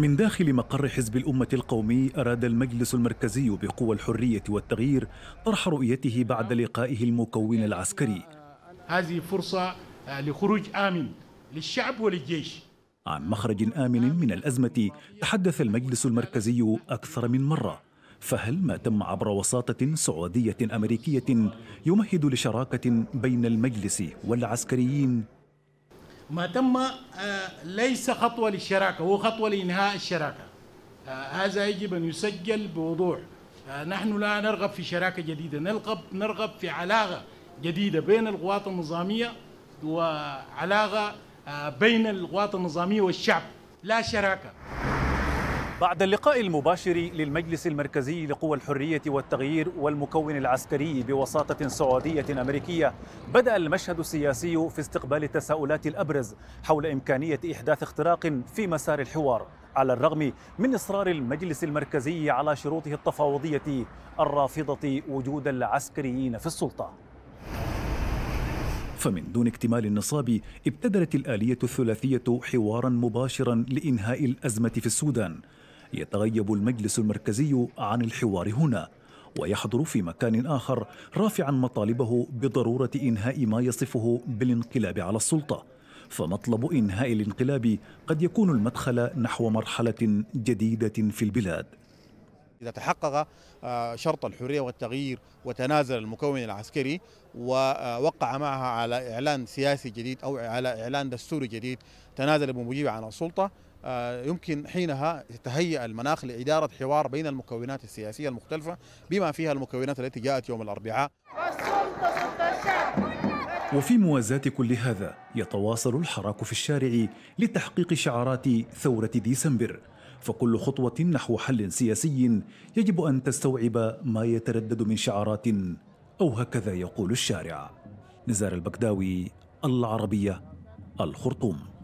من داخل مقر حزب الأمة القومي أراد المجلس المركزي بقوى الحرية والتغيير طرح رؤيته بعد لقائه المكون العسكري هذه فرصة آه، لخروج آمن للشعب وللجيش عن مخرج آمن من الأزمة تحدث المجلس المركزي أكثر من مرة فهل ما تم عبر وساطة سعودية أمريكية يمهد لشراكة بين المجلس والعسكريين ما تم آه، ليس خطوة للشراكة هو خطوة لإنهاء الشراكة آه، هذا يجب أن يسجل بوضوح آه، نحن لا نرغب في شراكة جديدة نرغب نرغب في علاقة جديدة بين القوات النظامية وعلاقة بين القوات النظامية والشعب لا شراكة بعد اللقاء المباشر للمجلس المركزي لقوى الحرية والتغيير والمكون العسكري بوساطة سعودية أمريكية بدأ المشهد السياسي في استقبال التساؤلات الأبرز حول إمكانية إحداث اختراق في مسار الحوار على الرغم من إصرار المجلس المركزي على شروطه التفاوضية الرافضة وجود العسكريين في السلطة فمن دون اكتمال النصاب ابتدرت الآلية الثلاثية حوارا مباشرا لإنهاء الأزمة في السودان يتغيب المجلس المركزي عن الحوار هنا ويحضر في مكان آخر رافعا مطالبه بضرورة إنهاء ما يصفه بالانقلاب على السلطة فمطلب إنهاء الانقلاب قد يكون المدخل نحو مرحلة جديدة في البلاد إذا تحقق آه، شرط الحرية والتغيير وتنازل المكون العسكري ووقع معها على إعلان سياسي جديد أو على إعلان دستوري جديد تنازل بمجيب عن السلطة آه، يمكن حينها تهيئ المناخ لإدارة حوار بين المكونات السياسية المختلفة بما فيها المكونات التي جاءت يوم الأربعاء وفي موازاة كل هذا يتواصل الحراك في الشارع لتحقيق شعارات ثورة ديسمبر فكل خطوة نحو حل سياسي يجب أن تستوعب ما يتردد من شعارات أو هكذا يقول الشارع نزار البكداوي العربية الخرطوم